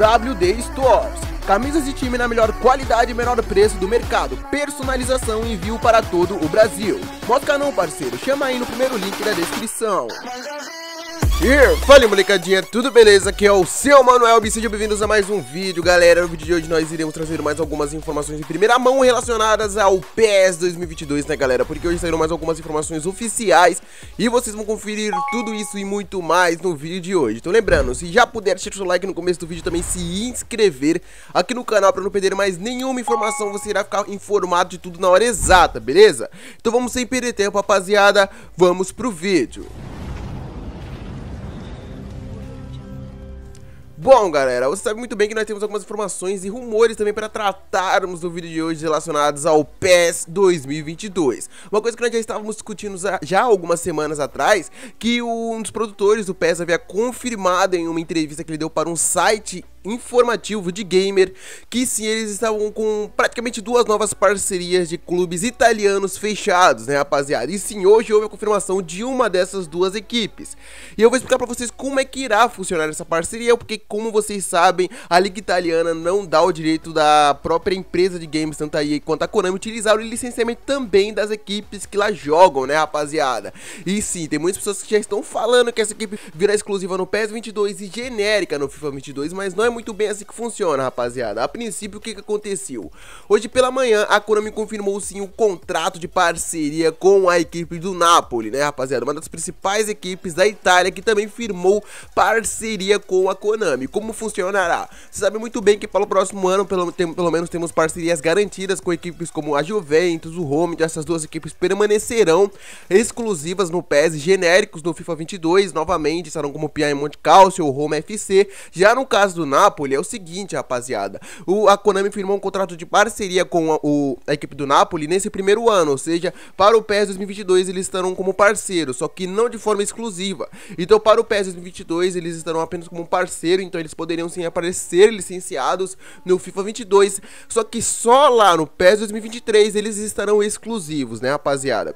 WD Stores. Camisas de time na melhor qualidade e menor preço do mercado. Personalização e envio para todo o Brasil. Mosca não, parceiro. Chama aí no primeiro link da descrição. Here. Fala molecadinha, tudo beleza? Aqui é o seu Manuel e sejam bem-vindos a mais um vídeo, galera. No vídeo de hoje nós iremos trazer mais algumas informações em primeira mão relacionadas ao PES 2022, né galera? Porque hoje saíram mais algumas informações oficiais e vocês vão conferir tudo isso e muito mais no vídeo de hoje. Então lembrando, se já puder deixar o seu like no começo do vídeo também se inscrever aqui no canal para não perder mais nenhuma informação, você irá ficar informado de tudo na hora exata, beleza? Então vamos sem perder tempo, rapaziada, vamos pro vídeo. Bom, galera, você sabe muito bem que nós temos algumas informações e rumores também para tratarmos no vídeo de hoje relacionados ao PES 2022. Uma coisa que nós já estávamos discutindo já algumas semanas atrás, que um dos produtores do PES havia confirmado em uma entrevista que ele deu para um site informativo de gamer que sim eles estavam com praticamente duas novas parcerias de clubes italianos fechados, né, rapaziada? E sim, hoje houve a confirmação de uma dessas duas equipes. E eu vou explicar para vocês como é que irá funcionar essa parceria, porque como vocês sabem, a liga italiana não dá o direito da própria empresa de games tanto aí quanto a Konami utilizar o licenciamento também das equipes que lá jogam, né, rapaziada? E sim, tem muitas pessoas que já estão falando que essa equipe virá exclusiva no PES 22 e genérica no FIFA 22, mas não é muito bem assim que funciona, rapaziada. A princípio, o que, que aconteceu? Hoje pela manhã, a Konami confirmou sim o um contrato de parceria com a equipe do Napoli, né, rapaziada? Uma das principais equipes da Itália que também firmou parceria com a Konami. Como funcionará? Você sabe muito bem que para o próximo ano, pelo, tem, pelo menos temos parcerias garantidas com equipes como a Juventus, o Rome, essas duas equipes permanecerão exclusivas no PES genéricos no FIFA 22, novamente, estarão como Piemonte Calcio ou Roma FC. Já no caso do Napoli, Napoli. É o seguinte, rapaziada. O, a Konami firmou um contrato de parceria com a, o, a equipe do Napoli nesse primeiro ano, ou seja, para o PES 2022 eles estarão como parceiro, só que não de forma exclusiva. Então, para o PES 2022 eles estarão apenas como parceiro, então eles poderiam sim aparecer licenciados no FIFA 22, só que só lá no PES 2023 eles estarão exclusivos, né, rapaziada?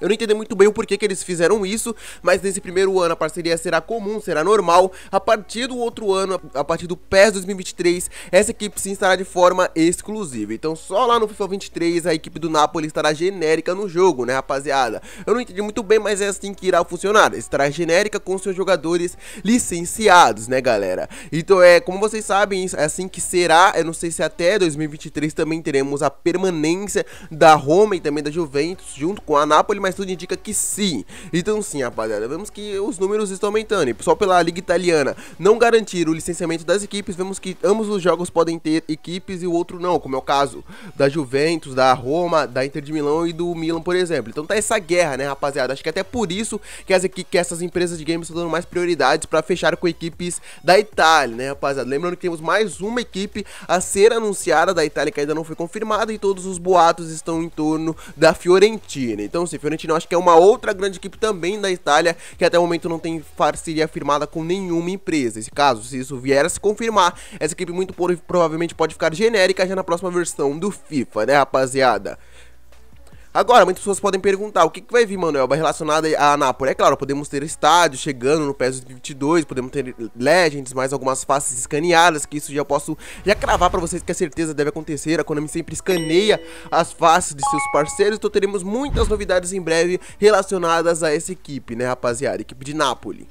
Eu não entendi muito bem o porquê que eles fizeram isso, mas nesse primeiro ano a parceria será comum, será normal. A partir do outro ano, a partir do PES 2023, essa equipe se instalará de forma exclusiva. Então só lá no FIFA 23 a equipe do Napoli estará genérica no jogo, né rapaziada? Eu não entendi muito bem, mas é assim que irá funcionar. Estará genérica com seus jogadores licenciados, né galera? Então é, como vocês sabem, é assim que será. Eu não sei se até 2023 também teremos a permanência da Roma e também da Juventus junto com a Napoli, mas mas tudo indica que sim. Então sim, rapaziada, vemos que os números estão aumentando. E só pela liga italiana não garantir o licenciamento das equipes, vemos que ambos os jogos podem ter equipes e o outro não, como é o caso da Juventus, da Roma, da Inter de Milão e do Milan, por exemplo. Então tá essa guerra, né, rapaziada? Acho que até por isso que, as, que essas empresas de games estão dando mais prioridades para fechar com equipes da Itália, né, rapaziada? Lembrando que temos mais uma equipe a ser anunciada da Itália que ainda não foi confirmada e todos os boatos estão em torno da Fiorentina. Então, se Fiorentina Bragantino. Acho que é uma outra grande equipe também da Itália, que até o momento não tem parceria firmada com nenhuma empresa. Esse caso, se isso vier a se confirmar, essa equipe muito provavelmente pode ficar genérica já na próxima versão do FIFA, né, rapaziada? Agora, muitas pessoas podem perguntar, o que, que vai vir, Manuel, relacionado à Nápoles? É claro, podemos ter estádio chegando no PES 22, podemos ter Legends, mais algumas faces escaneadas, que isso já posso já cravar para vocês que a certeza deve acontecer. A Konami sempre escaneia as faces de seus parceiros, então teremos muitas novidades em breve relacionadas a essa equipe, né, rapaziada? Equipe de Nápoles.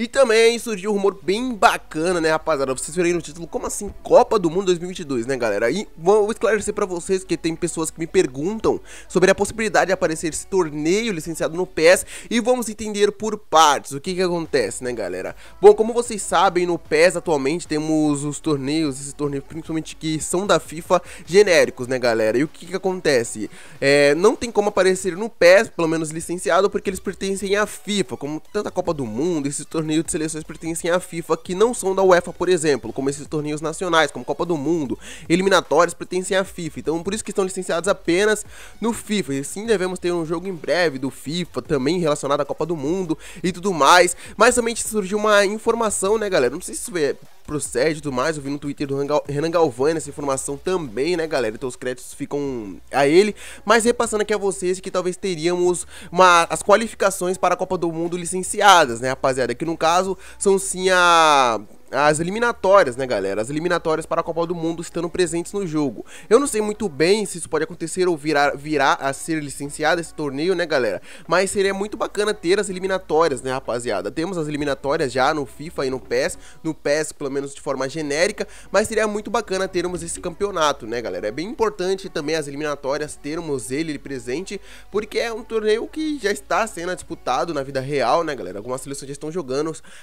E também surgiu um rumor bem bacana, né, rapaziada? Vocês viram aí no título, como assim Copa do Mundo 2022, né, galera? E vou esclarecer para vocês que tem pessoas que me perguntam sobre a possibilidade de aparecer esse torneio licenciado no PES e vamos entender por partes o que que acontece, né, galera? Bom, como vocês sabem, no PES atualmente temos os torneios, esses torneios principalmente que são da FIFA, genéricos, né, galera? E o que que acontece? É, não tem como aparecer no PES, pelo menos licenciado, porque eles pertencem à FIFA, como tanta Copa do Mundo, esses torneios torneios de seleções pertencem à FIFA que não são da UEFA, por exemplo, como esses torneios nacionais, como Copa do Mundo, eliminatórios pertencem à FIFA. Então, por isso que estão licenciados apenas no FIFA. E sim, devemos ter um jogo em breve do FIFA também relacionado à Copa do Mundo e tudo mais. Mas também surgiu uma informação, né, galera? Não sei se isso é procede e tudo mais. Eu vi no Twitter do Renan Galvani essa informação também, né, galera? Então os créditos ficam a ele. Mas repassando aqui a vocês que talvez teríamos uma, as qualificações para a Copa do Mundo licenciadas, né, rapaziada? Que no caso são sim a as eliminatórias, né, galera? As eliminatórias para a Copa do Mundo estando presentes no jogo. Eu não sei muito bem se isso pode acontecer ou virar, virar a ser licenciado esse torneio, né, galera? Mas seria muito bacana ter as eliminatórias, né, rapaziada? Temos as eliminatórias já no FIFA e no PES, no PES pelo menos de forma genérica, mas seria muito bacana termos esse campeonato, né, galera? É bem importante também as eliminatórias termos ele presente, porque é um torneio que já está sendo disputado na vida real, né, galera? Algumas seleções já estão jogando.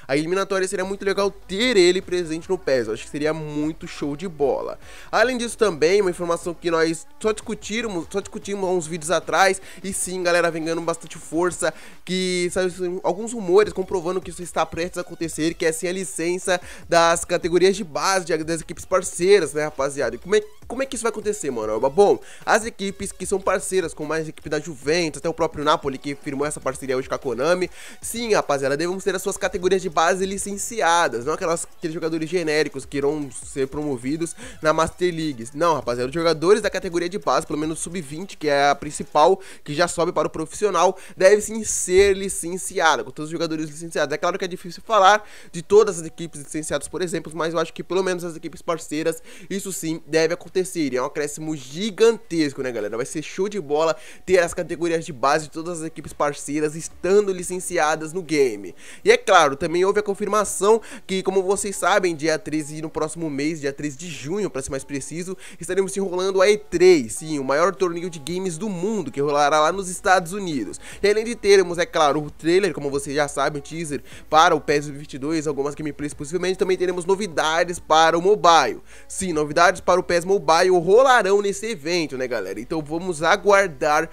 A eliminatória seria muito legal ter ter ele presente no PES. Eu acho que seria muito show de bola. Além disso também, uma informação que nós só discutimos, só discutimos há uns vídeos atrás, e sim, galera, vem ganhando bastante força, que sabe, assim, alguns rumores comprovando que isso está prestes a acontecer, que é sem a licença das categorias de base de, das equipes parceiras, né, rapaziada? como é, como é que isso vai acontecer, mano? Bom, as equipes que são parceiras, como mais equipe da Juventus, até o próprio Napoli, que firmou essa parceria hoje com a Konami, sim, rapaziada, devemos ter as suas categorias de base licenciadas, não aquelas aqueles jogadores genéricos que irão ser promovidos na Master League. Não, rapaziada, os jogadores da categoria de base, pelo menos sub-20, que é a principal, que já sobe para o profissional, deve sim ser licenciado. Com todos os jogadores licenciados. É claro que é difícil falar de todas as equipes licenciadas, por exemplo, mas eu acho que pelo menos as equipes parceiras, isso sim deve acontecer. E é um acréscimo gigantesco, né, galera? Vai ser show de bola ter as categorias de base de todas as equipes parceiras estando licenciadas no game. E é claro, também houve a confirmação que, como você vocês sabem, dia 13 no próximo mês, dia 13 de junho, para ser mais preciso, estaremos enrolando a E3, sim, o maior torneio de games do mundo, que rolará lá nos Estados Unidos. E além de termos, é claro, o trailer, como vocês já sabem, o teaser para o PES 22, algumas gameplays possivelmente, também teremos novidades para o mobile. Sim, novidades para o PES Mobile rolarão nesse evento, né, galera? Então vamos aguardar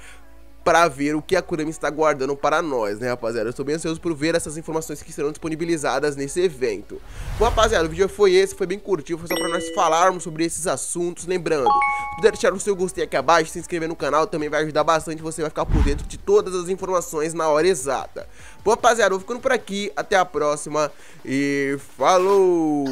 para ver o que a Kurami está guardando para nós, né, rapaziada? Eu estou bem ansioso por ver essas informações que serão disponibilizadas nesse evento. Bom, rapaziada, o vídeo foi esse, foi bem curtinho, foi só para nós falarmos sobre esses assuntos. Lembrando, se puder deixar o seu gostei aqui abaixo, se inscrever no canal, também vai ajudar bastante, você vai ficar por dentro de todas as informações na hora exata. Bom, rapaziada, eu vou ficando por aqui, até a próxima e falou!